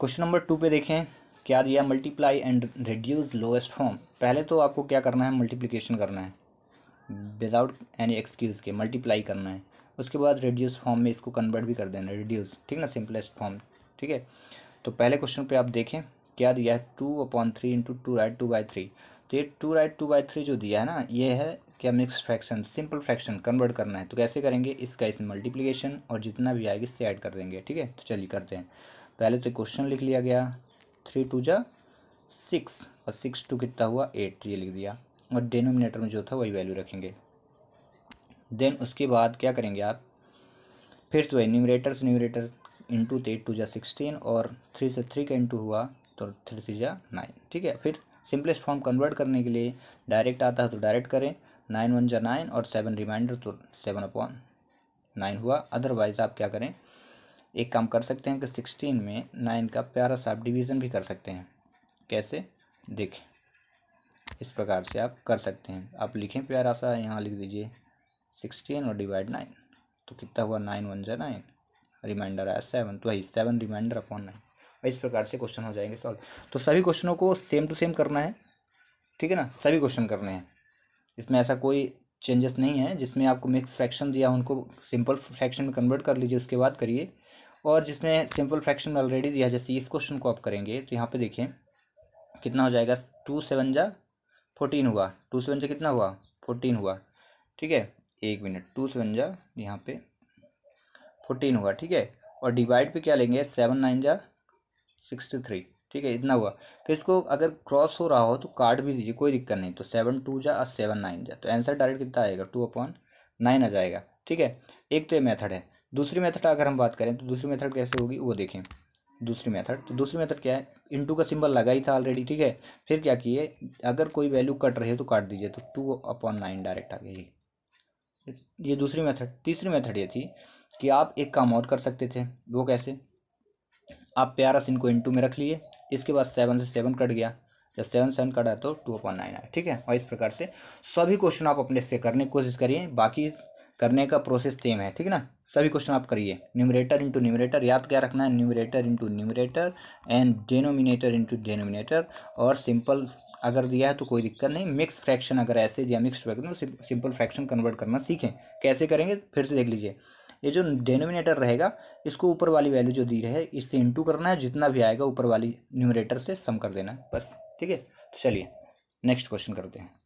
question number two पे देखें क्या दिया multiply and reduce lowest form पहले तो आपको क्या करना है मल्टीप्लिकेशन करना है विदाउट एनी एक्सक्यूज़ के मल्टीप्लाई करना है उसके बाद रिड्यूस फॉर्म में इसको कन्वर्ट भी कर देना रिड्यूस ठीक ना सिंपलेस्ट फॉर्म ठीक है तो पहले क्वेश्चन पे आप देखें क्या दिया है two upon three into two right two by three तो ये two right two by three जो दिया है ना ये है क्या mix fraction simple fraction convert करना है तो कैसे करेंगे इसका इसमें मल्टीप्लीकेशन और जितना भी आएगा इससे ऐड कर देंगे ठीक है तो चलिए करते हैं पहले तो क्वेश्चन लिख लिया गया थ्री टू जा सिक्स और सिक्स टू कितना हुआ एट ये लिख दिया और डेनोमिनेटर में जो था वही वैल्यू रखेंगे देन उसके बाद क्या करेंगे आप फिर से वही न्यूमरेटर से न्यूमरेटर इंटू तो एट टू जा सिक्सटीन और थ्री से थ्री का इंटू हुआ तो थ्री थ्री जा नाइन ठीक है फिर सिंपलेस्ट फॉर्म कन्वर्ट करने के लिए डायरेक्ट आता है तो डायरेक्ट करें नाइन वन जा नाइन और सेवन रिमाइंडर तो सेवन अपॉन नाइन हुआ अदरवाइज आप क्या करें एक काम कर सकते हैं कि सिक्सटीन में नाइन का प्यारा सा आप डिवीज़न भी कर सकते हैं कैसे देखें इस प्रकार से आप कर सकते हैं आप लिखें प्यारा सा यहाँ लिख दीजिए सिक्सटीन और डिवाइड नाइन तो कितना हुआ नाइन वन जो नाइन रिमाइंडर आया सेवन तो वही सेवन रिमाइंडर अपॉन नाइन इस प्रकार से क्वेश्चन हो जाएंगे सॉल्व तो सभी क्वेश्चनों को सेम टू सेम करना है ठीक है ना सभी क्वेश्चन करने हैं इसमें ऐसा कोई चेंजेस नहीं है जिसमें आपको मिक्स फ्रैक्शन दिया उनको सिंपल फ्रैक्शन में कन्वर्ट कर लीजिए उसके बाद करिए और जिसमें सिंपल फ्रैक्शन में ऑलरेडी दिया जैसे इस क्वेश्चन को आप करेंगे तो यहाँ पे देखें कितना हो जाएगा टू सेवन जा फोर्टीन हुआ टू सेवन जा कितना हुआ फोर्टीन हुआ ठीक है एक मिनट टू सेवन जा यहाँ पे फोर्टीन हुआ ठीक है और डिवाइड पे क्या लेंगे सेवन नाइन जा सिक्सटी थ्री ठीक है इतना हुआ फिर तो इसको अगर क्रॉस हो रहा हो तो कार्ड भी दीजिए कोई दिक्कत नहीं तो सेवन टू जा सेवन नाइन जा तो आंसर डायरेक्ट कितना आएगा टू अपॉन नाइन आ जाएगा ठीक है एक तो ये मेथड है दूसरी मेथड अगर हम बात करें तो दूसरी मेथड कैसे होगी वो देखें दूसरी मेथड तो दूसरी मेथड क्या है इंटू का सिंबल लगा ही था ऑलरेडी ठीक है फिर क्या किए अगर कोई वैल्यू कट रही हो तो काट दीजिए तो टू अपॉन नाइन डायरेक्ट आ गई ये दूसरी मेथड तीसरी मेथड ये थी कि आप एक काम और कर सकते थे वो कैसे आप प्यारा सिन को इंटू में रख लिए इसके बाद सेवन से सेवन कट गया जब सेवन सेवन कट है तो टू अपॉन नाइन आए ठीक है और इस प्रकार से सभी क्वेश्चन आप अपने से करने की कोशिश करिए बाकी करने का प्रोसेस सेम है ठीक है ना सभी क्वेश्चन आप करिए न्यूमरेटर इंटू न्यूमरेटर याद क्या रखना है numerator into numerator and denominator into denominator और सिंपल अगर दिया है तो कोई दिक्कत नहीं मिक्स फ्रैक्शन अगर ऐसे दिया mix fraction simple fraction convert करना सीखें कैसे करेंगे फिर से देख लीजिए ये जो डेनोमिनेटर रहेगा इसको ऊपर वाली वैल्यू जो दी रहे इससे इंटू करना है जितना भी आएगा ऊपर वाली न्यूमरेटर से सम कर देना बस ठीक है तो चलिए नेक्स्ट क्वेश्चन करते हैं